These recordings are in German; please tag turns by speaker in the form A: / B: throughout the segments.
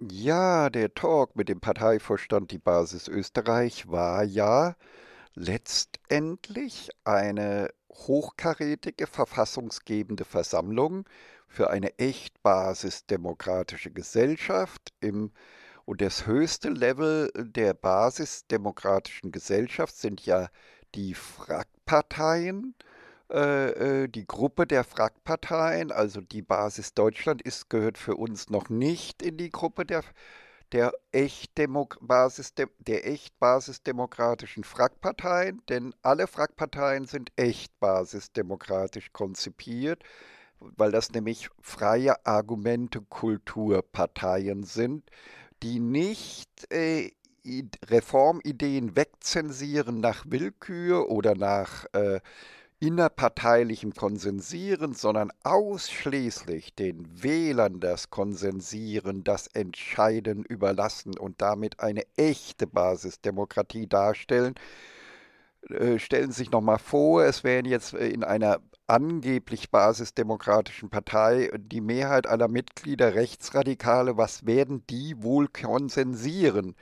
A: Ja, der Talk mit dem Parteivorstand Die Basis Österreich war ja letztendlich eine hochkarätige verfassungsgebende Versammlung für eine echt basisdemokratische Gesellschaft im und das höchste Level der basisdemokratischen Gesellschaft sind ja die Frackparteien, äh, äh, die Gruppe der Frackparteien, also die Basis Deutschland, ist, gehört für uns noch nicht in die Gruppe der, der, echt Basis, der echt basisdemokratischen Frackparteien, denn alle Frackparteien sind echt basisdemokratisch konzipiert weil das nämlich freie Argumente Kulturparteien sind, die nicht äh, Reformideen wegzensieren nach Willkür oder nach äh, innerparteilichem Konsensieren, sondern ausschließlich den Wählern das Konsensieren, das Entscheiden überlassen und damit eine echte Basisdemokratie darstellen. Äh, stellen Sie sich nochmal vor, es wären jetzt äh, in einer angeblich basisdemokratischen Partei die Mehrheit aller Mitglieder Rechtsradikale, was werden die wohl konsensieren?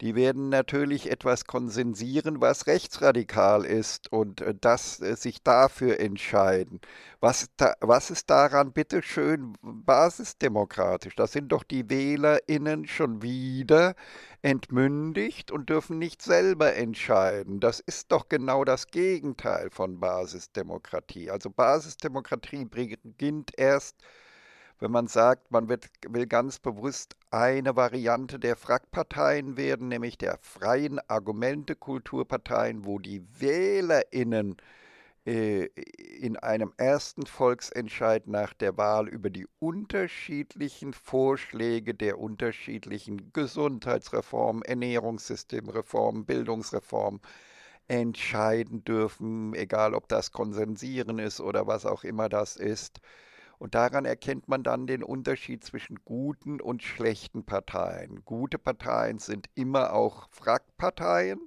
A: die werden natürlich etwas konsensieren, was rechtsradikal ist und äh, das äh, sich dafür entscheiden. Was, da, was ist daran bitte schön basisdemokratisch? Das sind doch die WählerInnen schon wieder entmündigt und dürfen nicht selber entscheiden. Das ist doch genau das Gegenteil von Basisdemokratie. Also Basisdemokratie beginnt erst wenn man sagt, man wird, will ganz bewusst eine Variante der Frackparteien werden, nämlich der freien Argumentekulturparteien, wo die WählerInnen äh, in einem ersten Volksentscheid nach der Wahl über die unterschiedlichen Vorschläge der unterschiedlichen Gesundheitsreformen, Ernährungssystemreformen, Bildungsreformen entscheiden dürfen, egal ob das Konsensieren ist oder was auch immer das ist. Und daran erkennt man dann den Unterschied zwischen guten und schlechten Parteien. Gute Parteien sind immer auch Frackparteien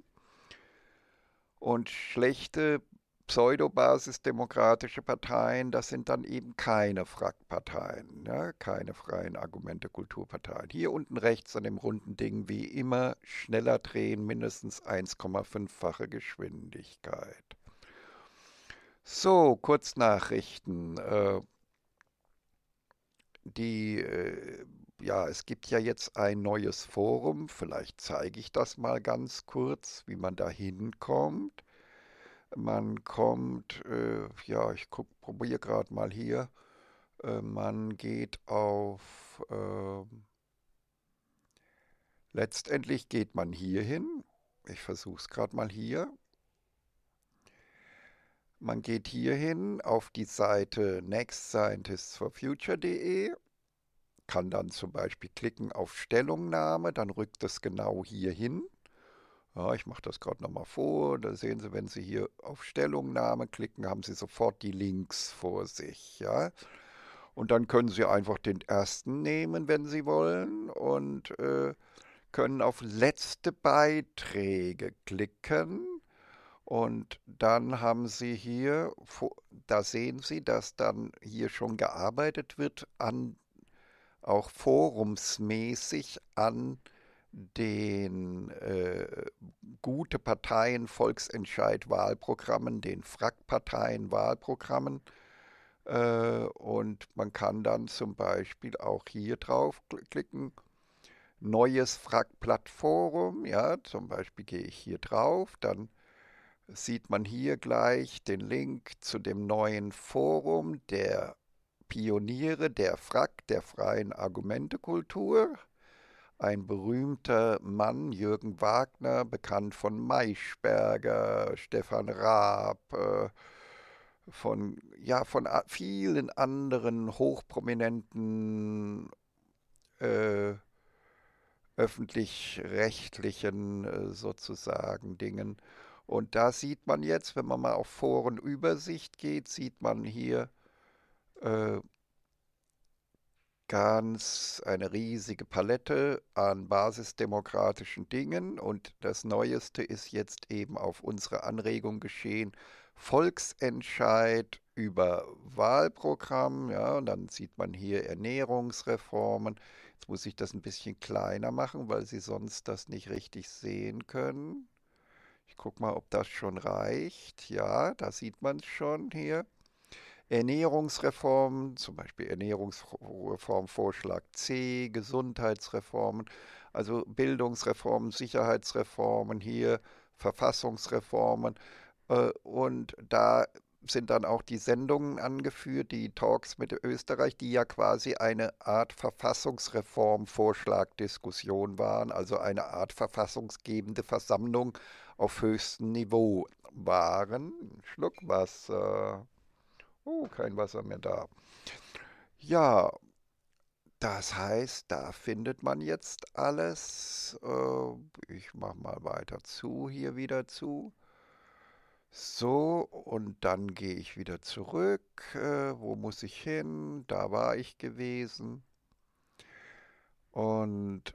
A: und schlechte pseudobasisdemokratische Parteien, das sind dann eben keine Frackparteien, ja, ne? keine freien Argumente Kulturparteien. Hier unten rechts an dem runden Ding wie immer schneller drehen, mindestens 1,5-fache Geschwindigkeit. So, Kurznachrichten. Äh, die, äh, ja, es gibt ja jetzt ein neues Forum, vielleicht zeige ich das mal ganz kurz, wie man da hinkommt. Man kommt, äh, ja, ich probiere gerade mal hier, äh, man geht auf, ähm, letztendlich geht man hier hin, ich versuche es gerade mal hier, man geht hierhin auf die Seite nextscientistsforfuture.de, kann dann zum Beispiel klicken auf Stellungnahme, dann rückt es genau hierhin. Ja, ich mache das gerade nochmal vor. Da sehen Sie, wenn Sie hier auf Stellungnahme klicken, haben Sie sofort die Links vor sich. Ja? Und dann können Sie einfach den ersten nehmen, wenn Sie wollen, und äh, können auf letzte Beiträge klicken. Und dann haben Sie hier, da sehen Sie, dass dann hier schon gearbeitet wird an auch forumsmäßig an den äh, gute Parteien Volksentscheid Wahlprogrammen, den Frack-Parteien Wahlprogrammen. Äh, und man kann dann zum Beispiel auch hier draufklicken. Neues Frack-Plattform, ja, zum Beispiel gehe ich hier drauf, dann sieht man hier gleich den Link zu dem neuen Forum der Pioniere der Frack der freien Argumentekultur. Ein berühmter Mann, Jürgen Wagner, bekannt von Maischberger, Stefan Raab, äh, von, ja, von vielen anderen hochprominenten äh, öffentlich-rechtlichen äh, sozusagen Dingen. Und da sieht man jetzt, wenn man mal auf Forenübersicht geht, sieht man hier äh, ganz eine riesige Palette an basisdemokratischen Dingen. Und das Neueste ist jetzt eben auf unsere Anregung geschehen, Volksentscheid über Wahlprogramm, ja, und dann sieht man hier Ernährungsreformen. Jetzt muss ich das ein bisschen kleiner machen, weil Sie sonst das nicht richtig sehen können. Ich guck mal, ob das schon reicht. Ja, da sieht man es schon hier. Ernährungsreformen, zum Beispiel Ernährungsreformvorschlag C, Gesundheitsreformen, also Bildungsreformen, Sicherheitsreformen hier, Verfassungsreformen. Äh, und da sind dann auch die Sendungen angeführt, die Talks mit Österreich, die ja quasi eine Art Verfassungsreformvorschlagdiskussion waren, also eine Art verfassungsgebende Versammlung auf höchstem Niveau waren. Schluck Wasser. Oh, kein Wasser mehr da. Ja, das heißt, da findet man jetzt alles. Äh, ich mache mal weiter zu, hier wieder zu. So, und dann gehe ich wieder zurück. Äh, wo muss ich hin? Da war ich gewesen. Und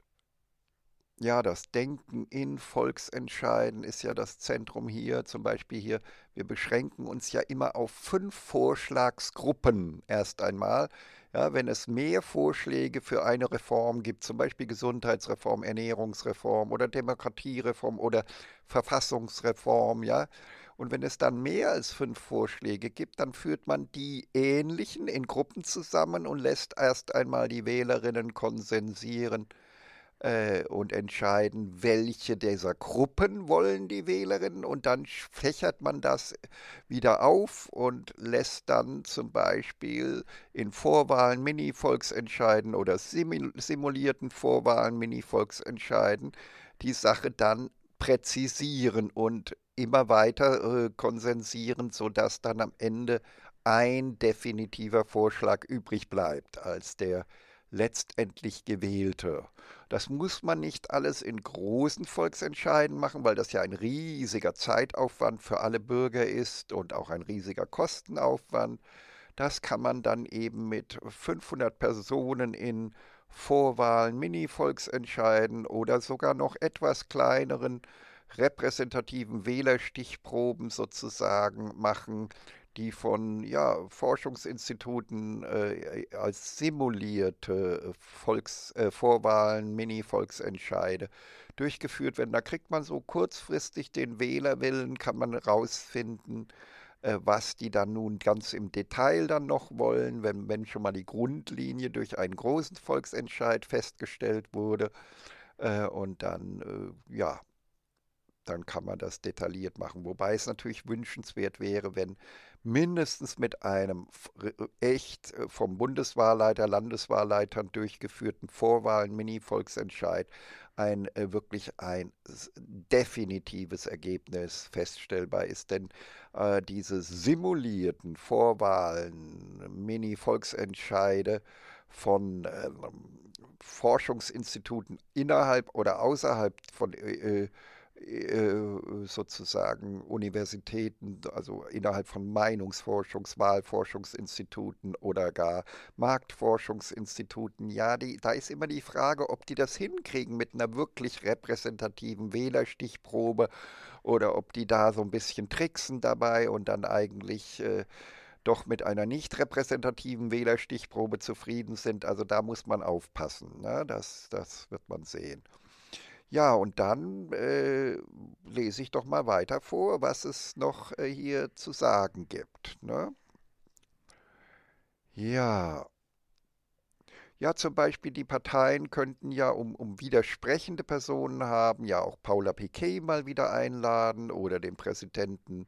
A: ja, das Denken in Volksentscheiden ist ja das Zentrum hier. Zum Beispiel hier, wir beschränken uns ja immer auf fünf Vorschlagsgruppen erst einmal. Ja, wenn es mehr Vorschläge für eine Reform gibt, zum Beispiel Gesundheitsreform, Ernährungsreform oder Demokratiereform oder Verfassungsreform, ja, und wenn es dann mehr als fünf Vorschläge gibt, dann führt man die ähnlichen in Gruppen zusammen und lässt erst einmal die Wählerinnen konsensieren äh, und entscheiden, welche dieser Gruppen wollen die Wählerinnen und dann fächert man das wieder auf und lässt dann zum Beispiel in Vorwahlen Mini-Volksentscheiden oder simulierten Vorwahlen Mini-Volksentscheiden die Sache dann präzisieren und immer weiter äh, konsensieren, sodass dann am Ende ein definitiver Vorschlag übrig bleibt als der letztendlich Gewählte. Das muss man nicht alles in großen Volksentscheiden machen, weil das ja ein riesiger Zeitaufwand für alle Bürger ist und auch ein riesiger Kostenaufwand. Das kann man dann eben mit 500 Personen in Vorwahlen, Mini-Volksentscheiden oder sogar noch etwas kleineren repräsentativen Wählerstichproben sozusagen machen die von ja, Forschungsinstituten äh, äh als simulierte äh, Volks, äh, Vorwahlen, Mini-Volksentscheide durchgeführt werden. Da kriegt man so kurzfristig den Wählerwillen, kann man rausfinden, äh, was die dann nun ganz im Detail dann noch wollen, wenn, wenn schon mal die Grundlinie durch einen großen Volksentscheid festgestellt wurde. Äh, und dann, ja, dann kann man das detailliert machen. Wobei es natürlich wünschenswert wäre, wenn mindestens mit einem echt äh, vom Bundeswahlleiter, Landeswahlleitern durchgeführten Vorwahlen, Mini-Volksentscheid ein äh, wirklich ein definitives Ergebnis feststellbar ist. Denn äh, diese simulierten Vorwahlen, Mini-Volksentscheide von äh, Forschungsinstituten innerhalb oder außerhalb von äh, äh äh, sozusagen Universitäten, also innerhalb von Meinungsforschungs-, Wahlforschungsinstituten oder gar Marktforschungsinstituten. Ja, die, da ist immer die Frage, ob die das hinkriegen mit einer wirklich repräsentativen Wählerstichprobe oder ob die da so ein bisschen tricksen dabei und dann eigentlich... Äh, doch mit einer nicht repräsentativen Wählerstichprobe zufrieden sind. Also da muss man aufpassen. Ne? Das, das wird man sehen. Ja, und dann äh, lese ich doch mal weiter vor, was es noch äh, hier zu sagen gibt. Ne? Ja. Ja, zum Beispiel die Parteien könnten ja, um, um widersprechende Personen haben, ja auch Paula Piquet mal wieder einladen oder den Präsidenten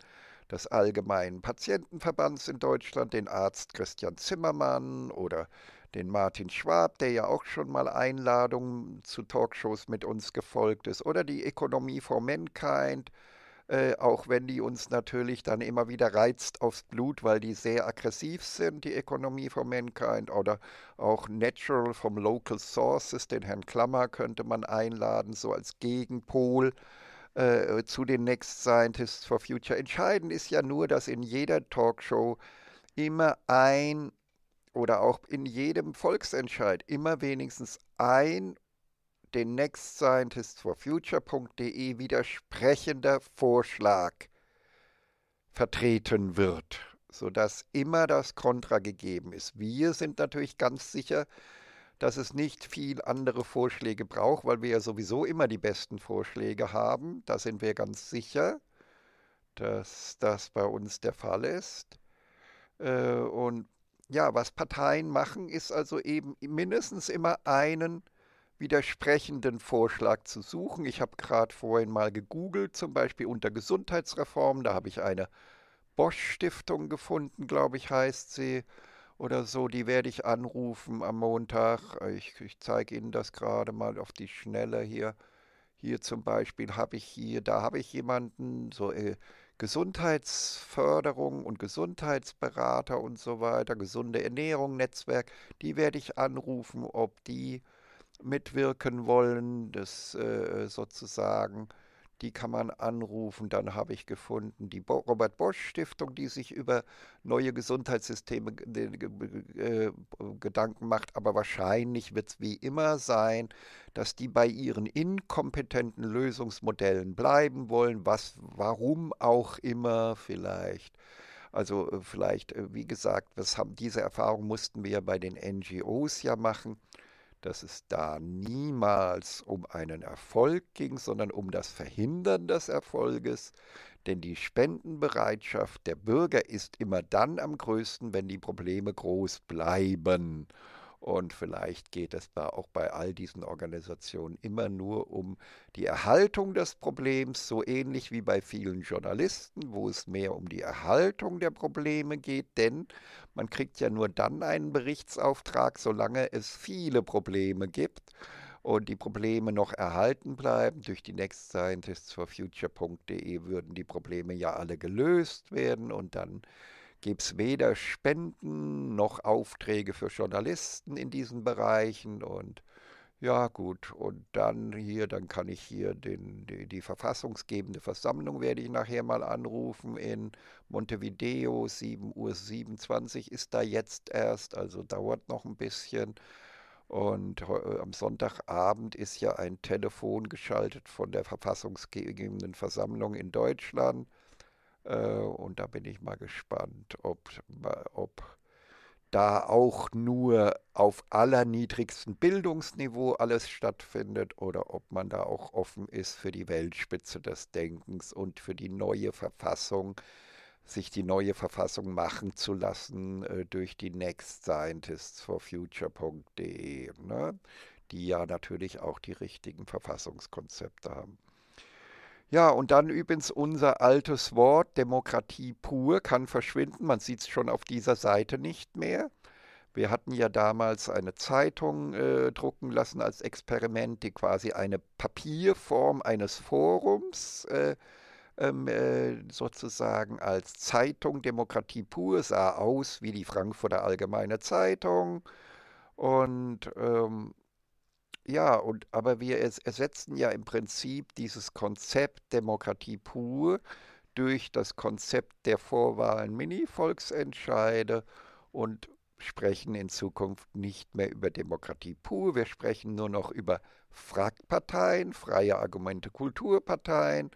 A: des Allgemeinen Patientenverbands in Deutschland, den Arzt Christian Zimmermann oder den Martin Schwab, der ja auch schon mal Einladungen zu Talkshows mit uns gefolgt ist, oder die Ökonomie for Mankind, äh, auch wenn die uns natürlich dann immer wieder reizt aufs Blut, weil die sehr aggressiv sind, die Ökonomie for Mankind, oder auch Natural from Local Sources, den Herrn Klammer könnte man einladen, so als Gegenpol äh, zu den Next Scientists for Future. Entscheidend ist ja nur, dass in jeder Talkshow immer ein oder auch in jedem Volksentscheid immer wenigstens ein den Next Scientist for Future.de widersprechender Vorschlag vertreten wird, sodass immer das Kontra gegeben ist. Wir sind natürlich ganz sicher, dass es nicht viel andere Vorschläge braucht, weil wir ja sowieso immer die besten Vorschläge haben. Da sind wir ganz sicher, dass das bei uns der Fall ist. Äh, und ja, was Parteien machen, ist also eben mindestens immer einen widersprechenden Vorschlag zu suchen. Ich habe gerade vorhin mal gegoogelt, zum Beispiel unter Gesundheitsreform, da habe ich eine Bosch-Stiftung gefunden, glaube ich, heißt sie oder so. Die werde ich anrufen am Montag. Ich, ich zeige Ihnen das gerade mal auf die Schnelle hier. Hier zum Beispiel habe ich hier, da habe ich jemanden, so äh, Gesundheitsförderung und Gesundheitsberater und so weiter, gesunde Ernährung, Netzwerk, die werde ich anrufen, ob die mitwirken wollen, das äh, sozusagen die kann man anrufen. Dann habe ich gefunden die Robert Bosch Stiftung, die sich über neue Gesundheitssysteme äh, Gedanken macht. Aber wahrscheinlich wird es wie immer sein, dass die bei ihren inkompetenten Lösungsmodellen bleiben wollen, was, warum auch immer vielleicht. Also äh, vielleicht, äh, wie gesagt, das haben, diese Erfahrung mussten wir bei den NGOs ja machen dass es da niemals um einen Erfolg ging, sondern um das Verhindern des Erfolges. Denn die Spendenbereitschaft der Bürger ist immer dann am größten, wenn die Probleme groß bleiben. Und vielleicht geht es da auch bei all diesen Organisationen immer nur um die Erhaltung des Problems, so ähnlich wie bei vielen Journalisten, wo es mehr um die Erhaltung der Probleme geht, denn man kriegt ja nur dann einen Berichtsauftrag, solange es viele Probleme gibt und die Probleme noch erhalten bleiben. Durch die Next Scientists for Future.de würden die Probleme ja alle gelöst werden und dann gibt es weder Spenden noch Aufträge für Journalisten in diesen Bereichen und ja gut, und dann hier, dann kann ich hier den, die, die verfassungsgebende Versammlung werde ich nachher mal anrufen in Montevideo, 7.27 Uhr ist da jetzt erst, also dauert noch ein bisschen. Und äh, am Sonntagabend ist ja ein Telefon geschaltet von der verfassungsgebenden Versammlung in Deutschland. Äh, und da bin ich mal gespannt, ob, ob da auch nur auf allerniedrigstem Bildungsniveau alles stattfindet oder ob man da auch offen ist für die Weltspitze des Denkens und für die neue Verfassung, sich die neue Verfassung machen zu lassen äh, durch die Next Scientists for Future.de, ne? die ja natürlich auch die richtigen Verfassungskonzepte haben. Ja, und dann übrigens unser altes Wort Demokratie pur kann verschwinden. Man sieht es schon auf dieser Seite nicht mehr. Wir hatten ja damals eine Zeitung äh, drucken lassen als Experiment, die quasi eine Papierform eines Forums äh, ähm, äh, sozusagen als Zeitung Demokratie pur sah aus wie die Frankfurter Allgemeine Zeitung. Und ähm, ja, und aber wir ersetzen ja im Prinzip dieses Konzept Demokratie pur durch das Konzept der Vorwahlen Mini-Volksentscheide und sprechen in Zukunft nicht mehr über Demokratie pur. Wir sprechen nur noch über Fragparteien, freie Argumente Kulturparteien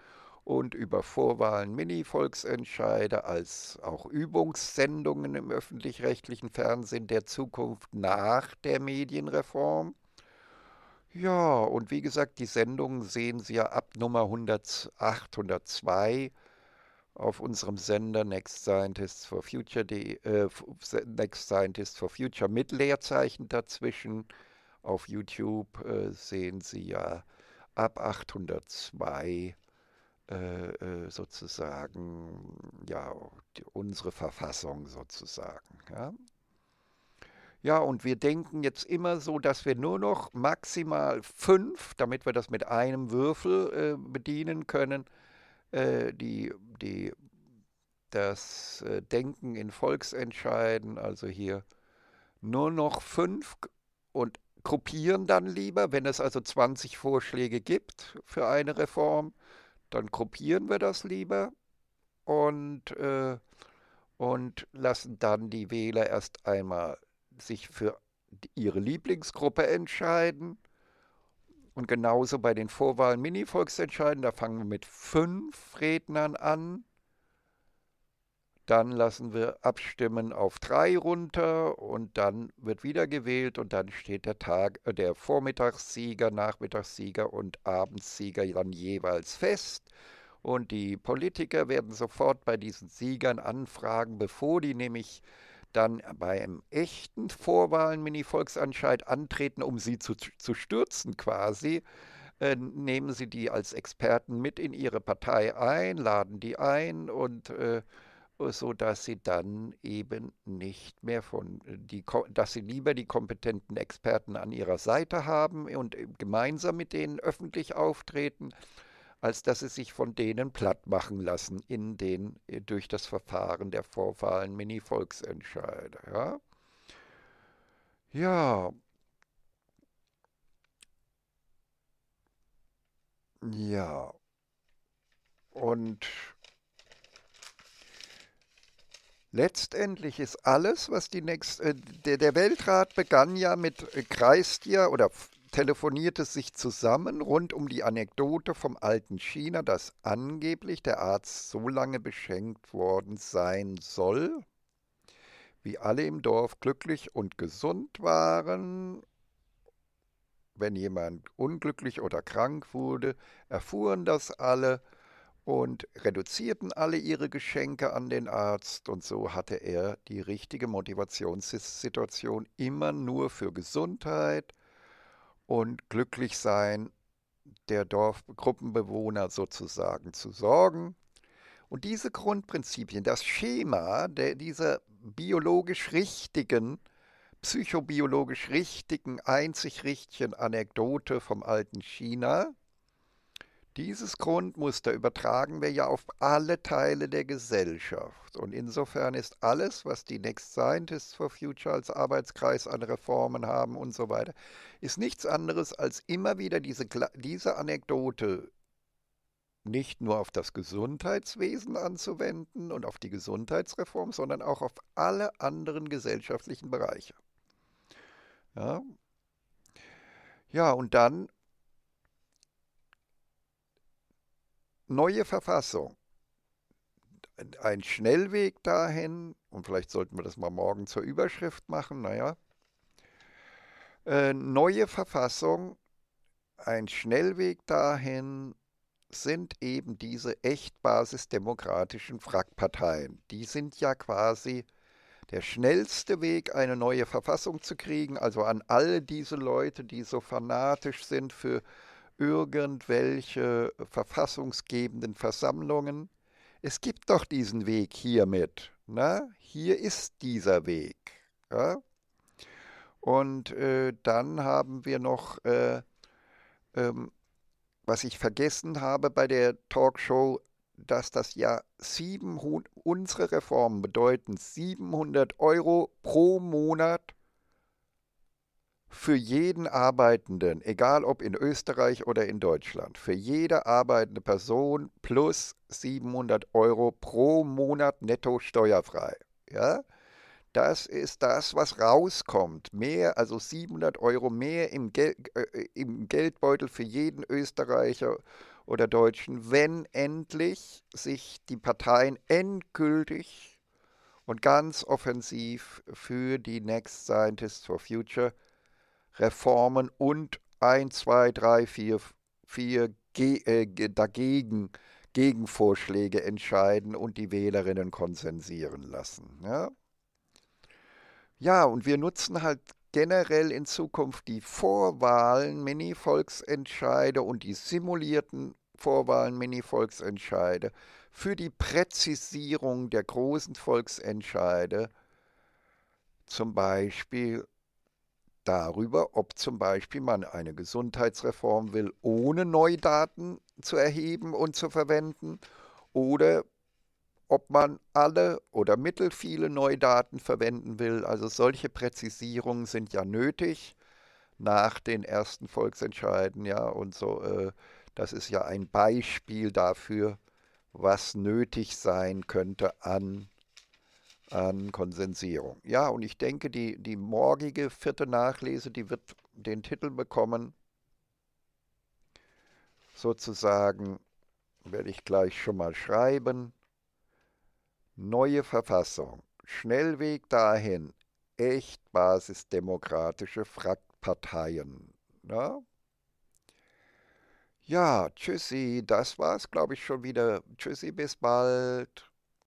A: und über Vorwahlen Mini-Volksentscheide als auch Übungssendungen im öffentlich-rechtlichen Fernsehen der Zukunft nach der Medienreform. Ja, und wie gesagt, die Sendungen sehen Sie ja ab Nummer 108, 102 auf unserem Sender Next Scientists for Future, die, äh, Next Scientist for Future mit Leerzeichen dazwischen. Auf YouTube äh, sehen Sie ja ab 802 äh, äh, sozusagen ja unsere Verfassung sozusagen. Ja? Ja, und wir denken jetzt immer so, dass wir nur noch maximal fünf, damit wir das mit einem Würfel äh, bedienen können, äh, die, die, das äh, Denken in Volksentscheiden, also hier nur noch fünf und gruppieren dann lieber, wenn es also 20 Vorschläge gibt für eine Reform, dann gruppieren wir das lieber und, äh, und lassen dann die Wähler erst einmal sich für ihre Lieblingsgruppe entscheiden. Und genauso bei den Vorwahlen Mini-Volksentscheiden, da fangen wir mit fünf Rednern an. Dann lassen wir abstimmen auf drei runter und dann wird wieder gewählt und dann steht der Tag, äh, der Vormittagssieger, Nachmittagssieger und Abendssieger dann jeweils fest. Und die Politiker werden sofort bei diesen Siegern anfragen, bevor die nämlich äh, dann beim echten Vorwahlen-Mini-Volksentscheid antreten, um sie zu, zu stürzen quasi, äh, nehmen sie die als Experten mit in ihre Partei ein, laden die ein und äh, so dass sie dann eben nicht mehr von äh, die dass sie lieber die kompetenten Experten an ihrer Seite haben und äh, gemeinsam mit denen öffentlich auftreten als dass sie sich von denen platt machen lassen in den äh, durch das Verfahren der Vorwahlen Mini-Volksentscheide. Ja? ja. Ja. Und Letztendlich ist alles, was die nächste, äh, der, Weltrat begann ja mit äh, Kreistier oder telefonierte sich zusammen rund um die Anekdote vom alten China, dass angeblich der Arzt so lange beschenkt worden sein soll, wie alle im Dorf glücklich und gesund waren. Wenn jemand unglücklich oder krank wurde, erfuhren das alle und reduzierten alle ihre Geschenke an den Arzt und so hatte er die richtige Motivationssituation immer nur für Gesundheit, und glücklich sein, der Dorfgruppenbewohner sozusagen zu sorgen. Und diese Grundprinzipien, das Schema der, dieser biologisch richtigen, psychobiologisch richtigen einzig richtigen anekdote vom alten China, dieses Grundmuster übertragen wir ja auf alle Teile der Gesellschaft. Und insofern ist alles, was die Next Scientists for Future als Arbeitskreis an Reformen haben und so weiter, ist nichts anderes als immer wieder diese, diese Anekdote nicht nur auf das Gesundheitswesen anzuwenden und auf die Gesundheitsreform, sondern auch auf alle anderen gesellschaftlichen Bereiche. Ja, ja und dann neue Verfassung ein Schnellweg dahin, und vielleicht sollten wir das mal morgen zur Überschrift machen, naja, äh, neue Verfassung, ein Schnellweg dahin sind eben diese echt basisdemokratischen Frackparteien. Die sind ja quasi der schnellste Weg, eine neue Verfassung zu kriegen. Also an alle diese Leute, die so fanatisch sind für äh, irgendwelche verfassungsgebenden Versammlungen. Es gibt doch diesen Weg hiermit. Na, ne? hier ist dieser Weg. Ja? Und äh, dann haben wir noch, äh, ähm, was ich vergessen habe bei der Talkshow, dass das ja 700, unsere Reformen bedeuten 700 Euro pro Monat für jeden Arbeitenden, egal ob in Österreich oder in Deutschland, für jede arbeitende Person plus 700 Euro pro Monat netto steuerfrei. Ja? Das ist das, was rauskommt. Mehr, also 700 Euro mehr im, Gel äh, im Geldbeutel für jeden Österreicher oder Deutschen, wenn endlich sich die Parteien endgültig und ganz offensiv für die Next Scientists for Future Reformen und 1, 2, 3, 4, 4 dagegen Gegenvorschläge entscheiden und die Wählerinnen konsensieren lassen. Ja? ja, und wir nutzen halt generell in Zukunft die Vorwahlen, Mini-Volksentscheide und die simulierten Vorwahlen, Mini-Volksentscheide für die Präzisierung der großen Volksentscheide, zum Beispiel darüber, ob zum Beispiel man eine Gesundheitsreform will, ohne Neudaten zu erheben und zu verwenden, oder ob man alle oder mittelfiele Neudaten verwenden will. Also solche Präzisierungen sind ja nötig nach den ersten Volksentscheiden, ja, und so. Äh, das ist ja ein Beispiel dafür, was nötig sein könnte an an Konsensierung. Ja, und ich denke, die, die morgige vierte Nachlese, die wird den Titel bekommen. Sozusagen werde ich gleich schon mal schreiben. Neue Verfassung. Schnellweg dahin. Echt basisdemokratische Fraktparteien. Ja? ja, tschüssi. Das war's, glaube ich, schon wieder. Tschüssi, bis bald.